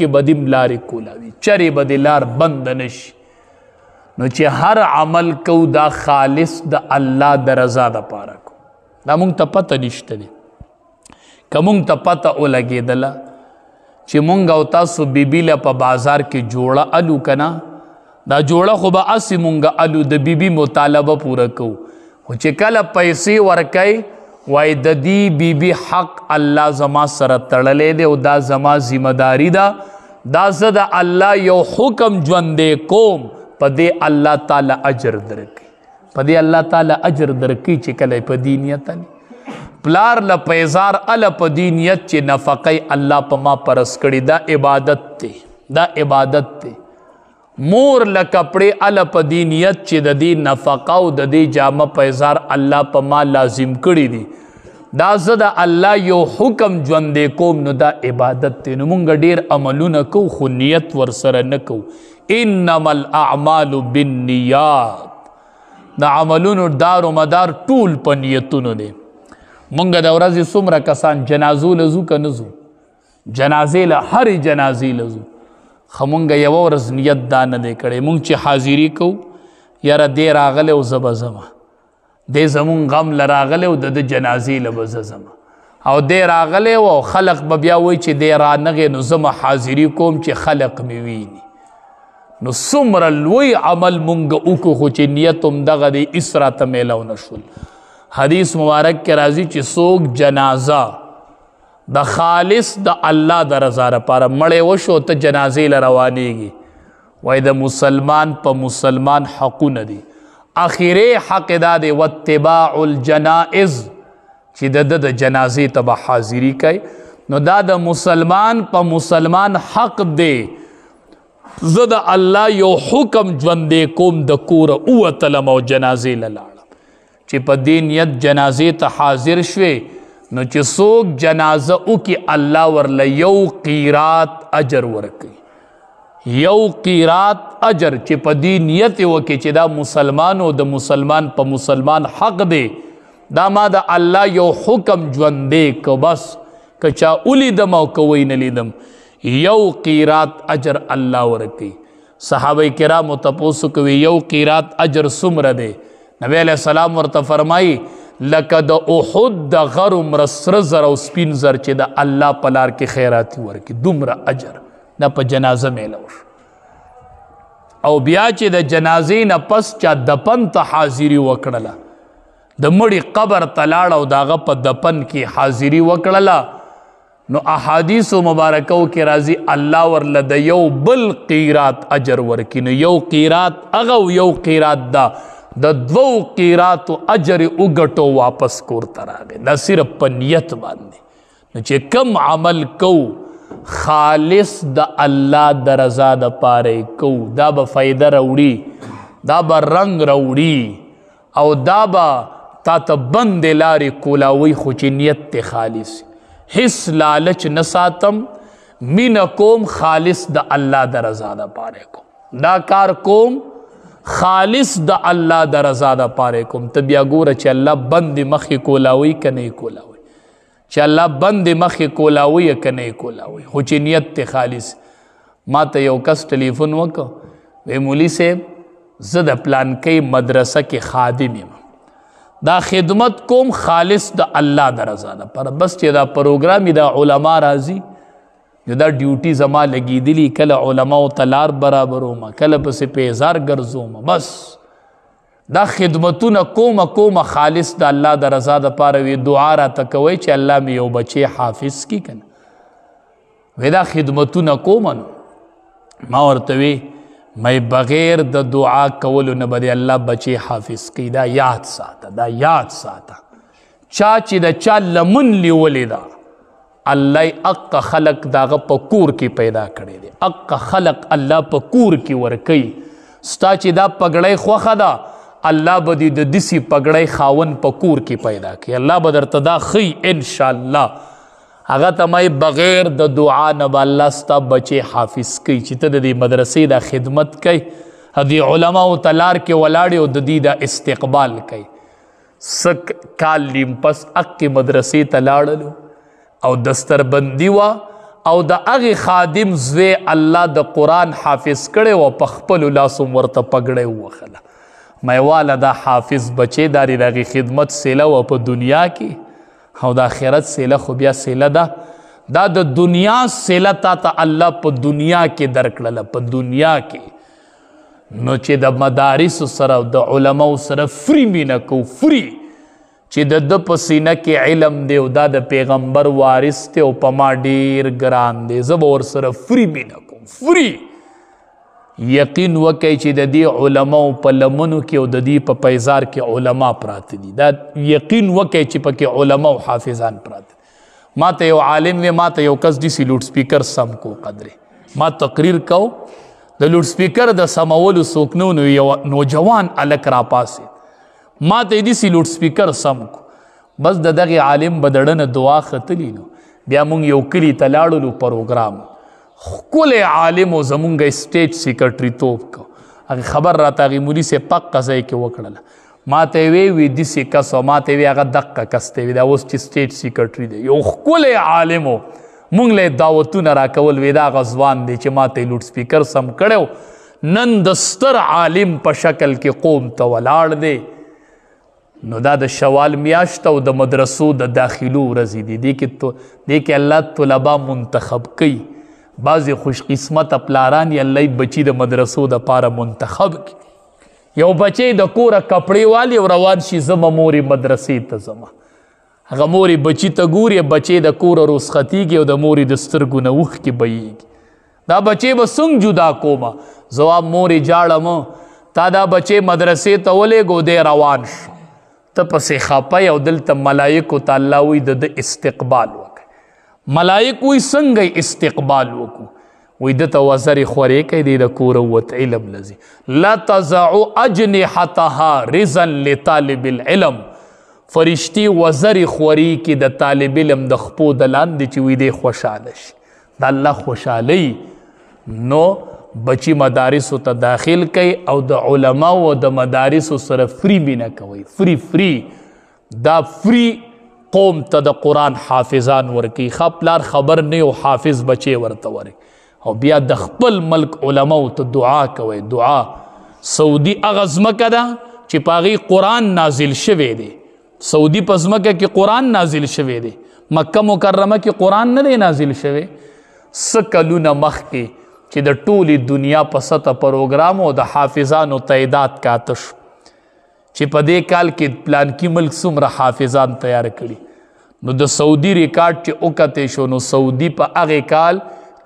کې بدیم لارې کولاوي چرې به د لار بند نشي نو چې هر عمل کو دا خالص د الله د رضا د پاره کو دا مونږ ته پته نشته دی که مونږ ته پته ولګېدله چې مونږ او تاسو بیبي له په بازار کې جوړه الو کنه دا جوړه خو به اسې مونږ الو د بیبي مطالبه پوره کوو خو چې کله پیسې ورکئ وای د دې بی بی حق الله زما سره تړلې دی او دا زما ذمہداری ده دا زه د الله یو حکم ژوندې کوم په دې الله تعالی اجر درکې په دې الله تعالی اجر درکې چې کله په دینیت نه پلار ل پیزار ال په دینیت چې نفقې الله په ما پرس کړی دا عبادت ته دا عبادت ته مور له کپڑے ال په دینیت چې د دې نفقه او د دې جامه پیزار الله په ما لازم کړی دي دا زه د الله یو حکم ژوندې کوم نو دا عبادت دی نو مونږ ډیر عملونه کوو خو نیت ورسره نه کوو انما الاعمال بالنیات د عملونو دار و مدار ټول په نیتونو دی مونږ د ورځې څومره کسان جنازو لزو که نه ځو جنازې له هرې جنازې لزو خمونګه یو ورځ نیت دا نه دی کړی مونږ چې حاضری کو یاره دی راغلی او زه به ځمه دی زمونږ غم له راغلی او د د جنازې له به زه ځمه او دی راغلی او خلق به بیا وایي چې دی را نغې نو زمه حاضری کوم چې خلق مې ویني نو څومره لوی عمل مونږ وکړو خو چې نیت هم دغه دی اس راته میلاو نه شول حدیث مبارک کې راځي چې څوک جنازه د خالص د الله د رضا لپاره مړې وشو ته جنازې له روانېږي وای د مسلمان په مسلمان حقونه دي اخیره حق دا دی واتباع الجنائز چې د د جنازې ته به حاضری کوي نو دا د مسلمان په مسلمان حق دی زه د الله یو حکم ژوندې کوم د کور اوتلم او جنازې لاړم چې په دې نیت جنازې ته حاضر شوه نو چې څوک جنازه او کې الله ورله یو قیرات اجر ورکي یو قیرات اجر چې په دې نیت وکي چې دا مسلمان او د مسلمان په مسلمان حق دی دا ما د الله یو حکم ژوندې کو بس کچا اولی دم او کوي نه لیدم یو قیرات اجر الله ورکي صحابه کرام تپوس کوي یو قیرات اجر سمره دی نبی علیہ السلام ورته فرمایي لکه د احد د غر عمر سره زر او سپین زر چې د الله پلار کې خیراتي ورکي دومره اجر نه په جنازه میلوش او بیا چې د جنازې نه پس چا دپن ته حاضری وکړله د مړي قبر ته لاړ او داغه په دپن کې حاضری وکړله نو احادیث مبارکو کې راځي الله ورله د یو بل قیرات اجر ورکینو یو قیرات اغه یو قیرات ده د دوو قیراتو اجر وګټو واپس کور ته راغې دا صرف په نیت باندې نو چې کم عمل کو خالص د الله د رضا د پاره کو دا به فایده راوړي دا به رنگ راوړي او دا به تا ته بند لارې کولاوي خو چې نیت ته خالص هیڅ لالچ نه ساتم مینه کوم خالص د الله د رضا د پاره کوم دا کار کوم خالص د الله د رضا د پاره کوم ته بیا ګوره چې الله بند مخې کولاوي کنه کولاوي چې الله بند مخې کولاوي کنه کولاوي خو چې نیت ته خالص ما ته یو کس ټلیفون وکړ وې مولي صاحب زه د پلان کې مدرسه کې خادم یم دا خدمت کوم خالص د الله د رضا لپاره بس چې دا پروګرام دا علما راځي نو دا ډیوټي زما لګیدلی کله علما او تلار برابروم کله پس په هزار ګرځوم بس دا خدمتونه کوم کوم خالص د الله د رضا د پاره وی دعا را تکوي چې الله مې یو بچي حافظ کی کنه ودا خدمتونه کوم ما ورته وی مې بغیر د دعا کولو نه بده الله بچي حافظ کی دا یاد ساته دا یاد ساته چا چې د چا لمن لیولې دا الله اق خلق داغه په کور کې پیدا کړی دی اق خلق الله په کور کې ورکی ستا چې دا پګړی خوخه ده الله به دې د دسی پګړی خاون په کور کې پیدا کړي الله به درته دا خی ان شاء الله هغه تمای بغیر د دعا نه الله ستا بچي حافظ کوي چې ته د مدرسې د خدمت کوي دی علما او تلار کې ولاړ او د دې د استقبال کوي سک کال لیم پس اک مدرسې تلاړلو او دستربندی وا او د هغه خادم زوی الله د قران حافظ کړي او په خپل لاسو ورته پګړې وخله مې والا دا حافظ بچي د لري خدمت سیله او په دنیا کې او د آخرت سیله خو بیا سیله ده دا د دنیا سیله تا ته الله په دنیا کې درکړل په دنیا کې نو چې د مدارس سره د علماو سره فری مینه کو فری چې د د پسینه کې علم دی او دا د پیغمبر وارث ته او پما ډیر ګران دی زب ور سره فری مینا کوم فری یقین وکي چې د دې علماو په لمنو کې او د دې په پیزار کې علما پراته دي دا یقین وکي چې پکې علما او حافظان پراته ما ته یو عالم وی ما ته یو کس دي سی لوډ سپیکر سم کو قدره ما تقریر کو د لوډ سپیکر د سمولو سوکنو نو یو نوجوان الک را پاسه ما ته دې سی لوډ سپیکر سم کو بس د دغه عالم بدړنه دعا ختلی نو بیا مونږ یو کلی تلاړلو پروګرام خپل عالم او زمونږ سټیج سیکریټری توپ کو هغه خبر را تاغي مولي سه پق قزای کې وکړل ما ته وی وی د سی کس او ما ته وی هغه دقه کس ته وی دا اوس چې سټیج سیکریټری دی یو خپل عالم مونږ له دعوتونه را کول وی دا غزوان دی چې ما ته لوډ سپیکر سم کړو نن دستر عالم په شکل کې قوم ته ولاړ دی نو دا د شوال میاشت او د مدرسو د داخلو ورځې دي دې کې تو دې کې الله طلبه منتخب کوي بعضی خوش قسمت پلاران یې الله بچی د مدرسو د پاره منتخب کی یو بچی د کوره کپړې والی روان شي زما مورې مدرسې ته زما هغه مورې بچی ته ګوري بچی د کوره روسختیږي او د مورې د سترګو نه اوښکې بهیږي دا بچی به څنګه جدا کومه زواب مورې جاړم تا دا بچی مدرسې ته ولېږو دی روان شو ته پسې خاپای او دلته ملائکو تعالی وی د استقبال وکړي ملائکو یې څنګه استقبال وکړو وی د توازری خوري کې د کور وت علم لذي لا تزعو اجنحتها رزا لطالب العلم فرشتي وزری خوري کې د طالب علم د خپو د لاندې چې وی د خوشاله شي د الله خوشالۍ نو بچی مدارس ته داخل کوي او د علما او د مدارس سره فری بینه کوي فری فری دا فری قوم ته د قران حافظان ورکی خپلار خبر نه او حافظ بچي ورته وري او بیا د خپل ملک علما ته دعا کوي دعا سعودي اغزمکه ده چې پاغي قران نازل شوه دی سعودي پزمکه کې قران نازل شوه دی مکه مکرمه کې قران نه دی نازل شوه سکلونه مخ کې چې د ټولي دنیا په سطح پروګرام او د حافظانو تعداد کاته شو چې په دې کال کې پلان کې ملک څومره حافظان تیار کړي نو د سعودي ریکارډ چې وکته شو نو سعودي په هغه کال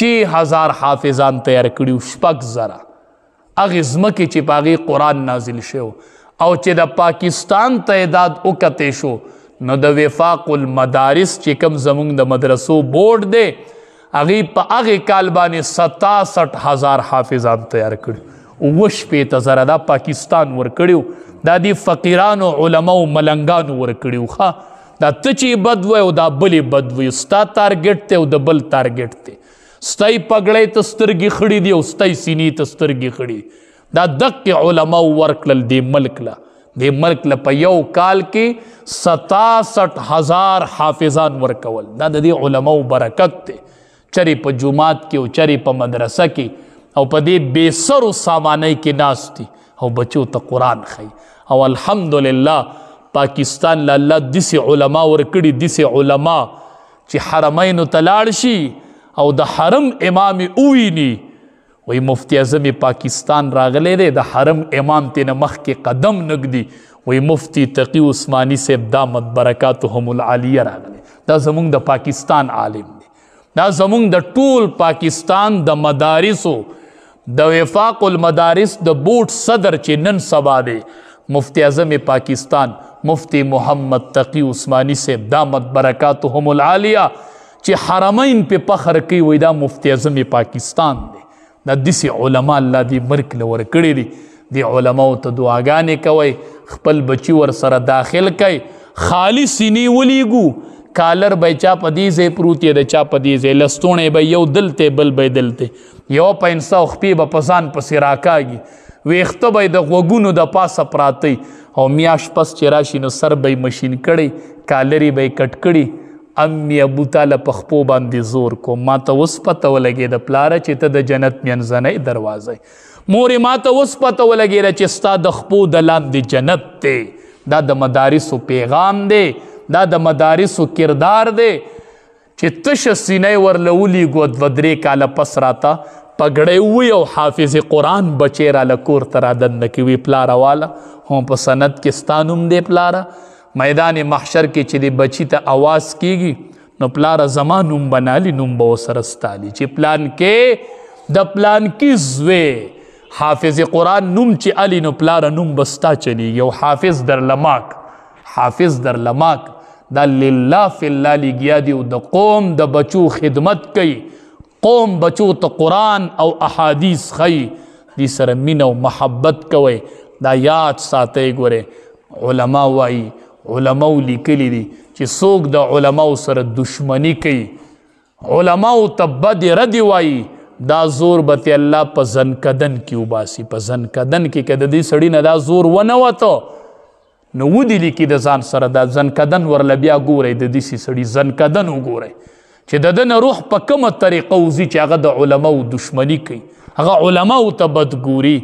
6000 حافظان تیار کړي شپږ زره هغه ځمکه چې په هغه قران نازل شو او چې د پاکستان تعداد وکته شو نو د وفاق المدارس چې کوم زمونږ د مدرسو بورډ دی هغه په هغه کال باندې 67000 حافظان تیار کړو وش په تزره دا پاکستان ور کړیو دا دی فقیران او علما او ملنګان ور کړیو ښا دا ته چې بد وای او دا بلی بد وای ستا ټارګټ ته او د بل ټارګټ ته ستای پګړې تسترګي خړې دی او ستای سینې تسترګي خړې دا دقه علما ورکل دی ملک لا د ملک لپاره یو کال کې 67000 حافظان ورکول دا د علماو برکت ته چری په جمعات کې او چری په مدرسه کې او په دې بے سر سامانۍ کې ناس دي او بچو ته قران خي او الحمدلله پاکستان له الله دسې علما ورکړي دسې علما چې حرمینو ته لاړ شي او د حرم امام اوویني وی مفتی اعظم پاکستان راغلی دی د حرم امام تینه مخکې قدم نږدي وی مفتی تقی عثماني صاحب دا مدبرکاتهم العالیه راغلی دا زمونږ د پاکستان عالم دی دا زمونږ د ټول پاکستان د مدارسو د وفاق المدارس د بوټ صدر چې نن سبا دی مفتی اعظم پاکستان مفتی محمد تقی عثماني صاحب دامت برکاتهم العالیه چې حرمین په فخر کوي وای دا مفتی اعظم پاکستان دی دا داسې علما الله دې مرګ له ورکړي دي د علماو ته دعاګانې کوئ خپل بچي ور سره داخل کوئ خالي سینې ولیږو کالر به چا په دې ځای پروت دی چا په دې ځای لستوڼې به یو دلته بل به دلته یو په انسا خپې به په ځان پسې راکاږي ویښته به د غوږونو د پاسه پراتی او میاش پس چې راشي نو سر به مشین کړی کالری به کټ کړی امی ابو تعالی په خپو باندې زور کو ما ته اوس پته ولګې د پلاره چې ته د جنت منځنۍ دروازه مورې ما ته اوس پته ولګې چې ستا د خپو د لاندې جنت دی دا د مدارسو پیغام دی دا د مدارسو کردار دی چې تش سینې ورلولی گو دو درې کاله پس راته پګړی وی او حافظ قرآن بچی را لکور ته را دننه کوي پلاره والا هم په سند کې ستا نوم دی پلاره میدان محشر کې چې د بچی ته اواز کیږي نو پلاره زما نوم بنالی نوم به ورسره ستالی چې پلان کې د پلان کې زوی حافظ قرآن نوم چې علی نو پلاره نوم بستا چلیږي او حافظ در لماک حافظ در لماک دا لله فی الله لګیا دی او د قوم د بچو خدمت کوي قوم بچو ته قران او احادیث خي دي سره مینه او محبت کوي دا یاد ساتي ګوره علما وایي علما لیکلي دي چې څوک د علما سره دشمنی کوي علما ته بد رد وایي دا زور به الله په ځنکدن کې وباسي په ځنکدن کې کده دې سړی نه دا زور ونه وته نو ودی لیکي د ځان سره د ځنکدن ورله بیا ګورئ د داسې سړي ځنکدن وګورئ چې د ده نه روح په کومه طریقه وځي چې هغه د علماو دشمني کوي هغه علماو ته بدګوري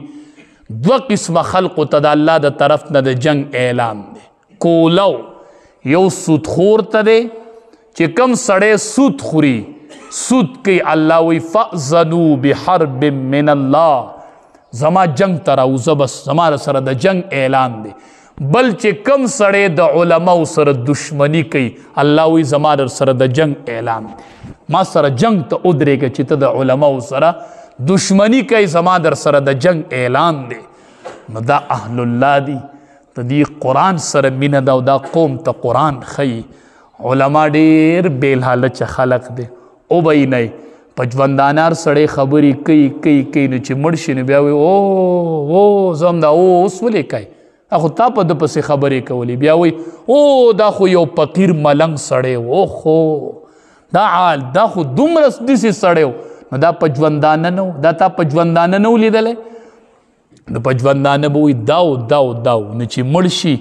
دوه قسمه خلقو ته د الله د طرف نه د جنگ اعلان دی کولو یو سودخور ته دی چې کم سړی سود خوري سود کوي الله وی فأذنو بحرب من الله زما جنگ ته راوځه بس زما سره د جنگ اعلان دی بل چې کم سړی د علماو سره دشمنی کوي الله وی زما در سره د جنگ اعلان ما سره جنگ ته ودرېږه چې ته د علماو سره دشمنی کوي زما در سره د جنگ اعلان دی نو دا اهل الله دی د دې قرآن سره مینه ده او دا قوم ته قرآن ښیي علما ډېر بېلحالچه خلق دی وبهیې نه په ژوندانار سړی خبرې کوي کوي کوي نو چې مړ شي نو بیا وایي او او زم دا او اوس ولې کوي اخو تا په د پسې خبرې کولې بیا وای او دا خو یو فقیر ملنګ سړی او خو دا حال دا خو دومره دسې سړی نو دا په ژوندانه نه دا تا په ژوندانه نه ولیدلې نو په ژوندانه به وي داو داو داو نو چې مړ شي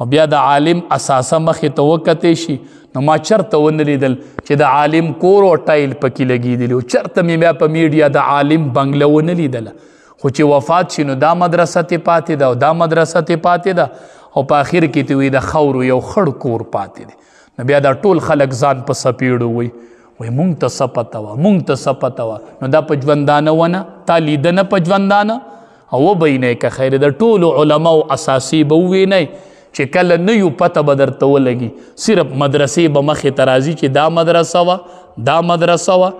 او بیا د عالم اساسه مخې ته وکتی شي نو ما چرته ونه لیدل چې د عالم کور او ټایل پکې لګېدلی او چرته مې بیا په میډیا د عالم بنګله ونه لیدله خو چې وفات شي نو دا مدرسه ته پاتې ده او دا مدرسه ته پاتې ده او په اخر کې ته وي د خورو یو خړ کور پاتې دی نو بیا دا ټول خلک ځان په سپیړو وي وای مونږ ته سپته و مونږ ته سپته و نو دا په ژوندانه ونه تا لیدنه په ژوندانه او وبینې که خیر د ټولو علما او اساسي به ووینئ چې کله نه یو پته به درته ولګي صرف مدرسې به مخې ته راځي چې دا مدرسه وه دا مدرسه وا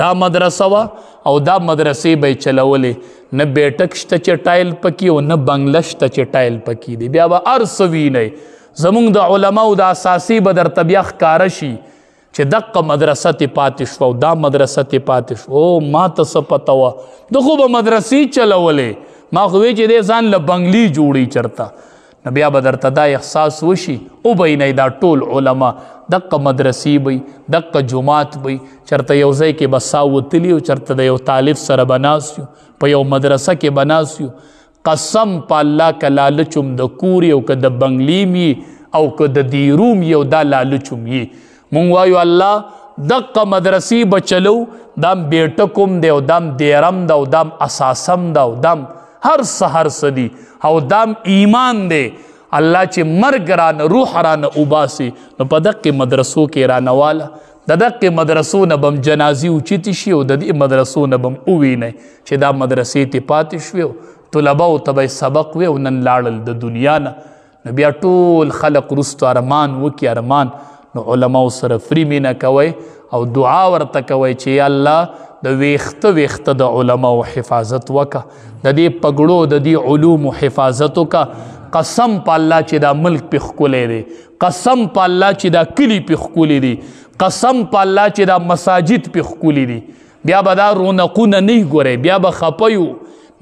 دا مدرسه وا او دا مدرسې به چلولې نه بیټک شته چې ټایل پکې او نه بنگله شته چې ټایل پکې دی بیا به هر څه وینئ زمونږ د علماو د اساسي به درته بیا ښکاره شي چې دقه مدرسه تی پاتې شو او دا مدرسه تی پاتې شو او ما ته څه پته وه د خو به مدرسې چلولې ما خو وی چې دی ځان له بنګلي جوړی چرته نو بیا به درته دا احساس وشي وبینئ دا ټول علما دقه مدرسې بی دقه جماعت بی چرته یو ځای کې به سا وتلي او چرته د یو طالب سره به ناست یو په یو مدرسه کې به ناست یو قسم په الله که لالچ هم د کورې او که د بنګلي م او که د دیروم یو دا لالچ هم یي مونږ وایو الله دقه مدرسې به چلو دام بیټکم دی او دام دیرم ده دا او دام اساسم ده دا او دام دا هر سحر سدي او دام ایمان دی الله چې مرګ را نه روح را نه وباسي نو په دقه مدرسو کې را نواله د دقه مدرسو نه بم جنازي اوچیت شي او د دې مدرسو نه بم اووینه چې دا مدرسې ته پاتې شوی طلبه او تبه سبق وی او نن لاړل د دنیا نه نو بیا ټول خلق رستو ارمان وکي ارمان نو علما سره فری مینه کوي او دعا ورته کوي چې یا الله د ویخته ویخته د علماو حفاظت وکا د دې پګړو د دې علوم حفاظت وکا قسم په الله چې دا ملک په خولې دی قسم په الله چې دا کلی په خولې دی قسم په الله چې دا مساجد په خولې دی بیا به دا رونقونه نه ګورې بیا به خپیو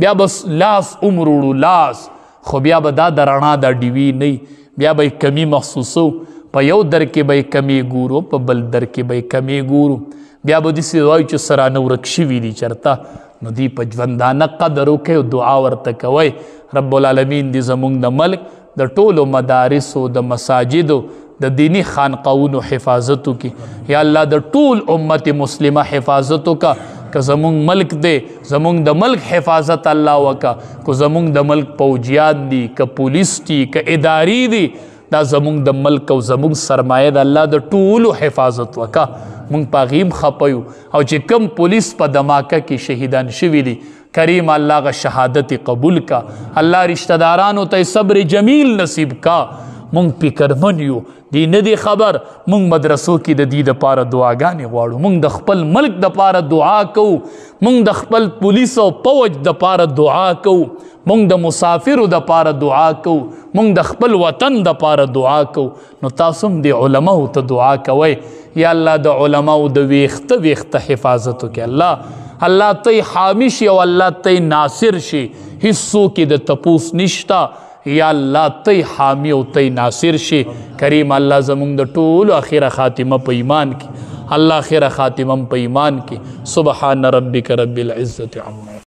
بیا به لاس عمر وړو لاس خو بیا به دا د رڼا دا ډیوی نه بیا به کمی محسوسو په یو در کې به کمی ګورو په بل در کې به کمی ګورو بیا به داسې وایو چې سره نه ورک شوي دي چېرته نو دوی په ژوندانه قدر وکئ او دعا ورته کوئ رب العالمین دې زموږ د ملک د ټولو مدارسو د مساجدو د دینی خانقاونو حفاظت وکړي یا الله د ټول امت مسلمه حفاظت وکړه که زمونږ ملک دی زمونږ د ملک حفاظت الله وکړه که زمونږ د ملک پوجیان دي که پولیس دي که ادارې دي دا زمونږ د ملک او زمونږ سرمایه د الله د ټولو حفاظت وکا مونږ پاغیم خپیو او چې کم پولیس په دماکه کې شهیدان شوی دي کریم الله غ شهادت قبول کا الله رشتہ دارانو ته صبر جمیل نصیب کا مونږ فکرمن یو دی نه دی خبر مونږ مدرسو کې د دې لپاره دعاګانې غواړو مونږ د خپل ملک د لپاره دعا کوو مونږ د خپل پولیس او فوج د لپاره دعا کوو مونږ د مسافرو د لپاره دعا کوو مونږ د خپل وطن د پاره دعا کو نو تاسو هم د علماو ته دعا کوئ یا الله د علماو د ویخته ویخته حفاظت وکړي الله الله ته حامی شي او الله ته ناصر شي هیڅو کې د تپوس نشتا یا الله ته حامی او ته ناصر شي کریم الله زمونږ د ټولو اخیره خاتمه په ایمان کې الله خیره خاتمه په ایمان کې سبحان ربک رب العزت عما